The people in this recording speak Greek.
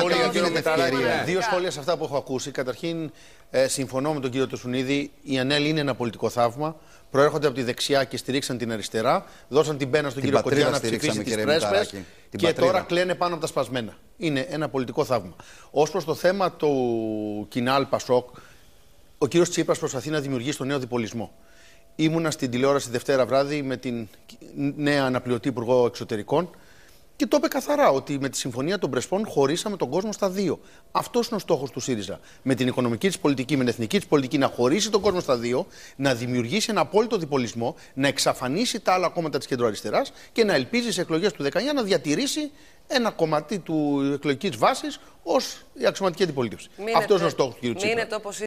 σχόλια, ευκαιρία. Δύο σχόλια σε αυτά που έχω ακούσει. Καταρχήν, ε, συμφωνώ με τον κύριο Τσουνίδη η Ανέλη είναι ένα πολιτικό θαύμα. Προέρχονται από τη δεξιά και στηρίξαν την αριστερά. Δώσαν την πένα στον την κύριο Κοντιά να ψηφίσει τι πρέσπε. Και τώρα κλαίνε πάνω από τα σπασμένα. Είναι ένα πολιτικό θαύμα. Ως προς το θέμα του Κινάλ Πασόκ, ο κύριος Τσίπρας προσπαθεί να δημιουργήσει τον νέο διπολισμό. Ήμουνα στην τηλεόραση Δευτέρα βράδυ με την νέα αναπληρωτή Υπουργό Εξωτερικών και το είπε καθαρά ότι με τη συμφωνία των Πρεσπών χωρίσαμε τον κόσμο στα δύο. Αυτός είναι ο στόχος του ΣΥΡΙΖΑ. Με την οικονομική της πολιτική, με την εθνική της πολιτική, να χωρίσει τον κόσμο στα δύο, να δημιουργήσει ένα απόλυτο διπολισμό, να εξαφανίσει τα άλλα κόμματα της κεντροαριστεράς και να ελπίζει σε εκλογές του 19 να διατηρήσει ένα κομματί του εκλογικής βάσης ως η αξιωματική αντιπολίτευση. Αυτός είναι ο στόχος του κ.